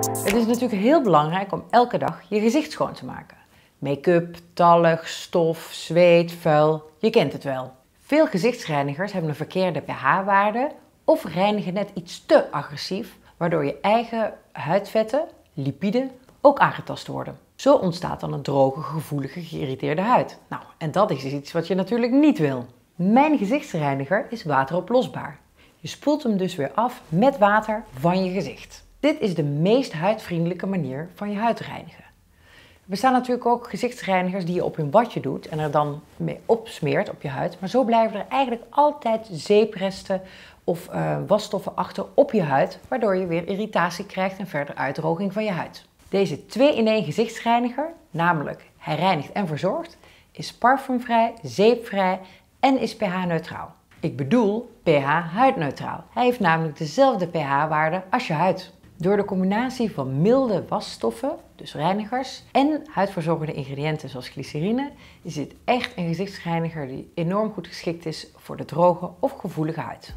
Het is natuurlijk heel belangrijk om elke dag je gezicht schoon te maken. Make-up, tallig, stof, zweet, vuil, je kent het wel. Veel gezichtsreinigers hebben een verkeerde pH-waarde of reinigen net iets te agressief, waardoor je eigen huidvetten, lipiden, ook aangetast worden. Zo ontstaat dan een droge, gevoelige, geïrriteerde huid. Nou, en dat is iets wat je natuurlijk niet wil. Mijn gezichtsreiniger is wateroplosbaar. Je spoelt hem dus weer af met water van je gezicht. Dit is de meest huidvriendelijke manier van je huid reinigen. Er bestaan natuurlijk ook gezichtsreinigers die je op een badje doet en er dan mee opsmeert op je huid. Maar zo blijven er eigenlijk altijd zeepresten of eh, wasstoffen achter op je huid, waardoor je weer irritatie krijgt en verder uitdroging van je huid. Deze 2-in-1 gezichtsreiniger, namelijk hij reinigt en verzorgt, is parfumvrij, zeepvrij en is pH-neutraal. Ik bedoel pH huidneutraal. Hij heeft namelijk dezelfde pH-waarde als je huid. Door de combinatie van milde wasstoffen, dus reinigers, en huidverzorgende ingrediënten zoals glycerine, is dit echt een gezichtsreiniger die enorm goed geschikt is voor de droge of gevoelige huid.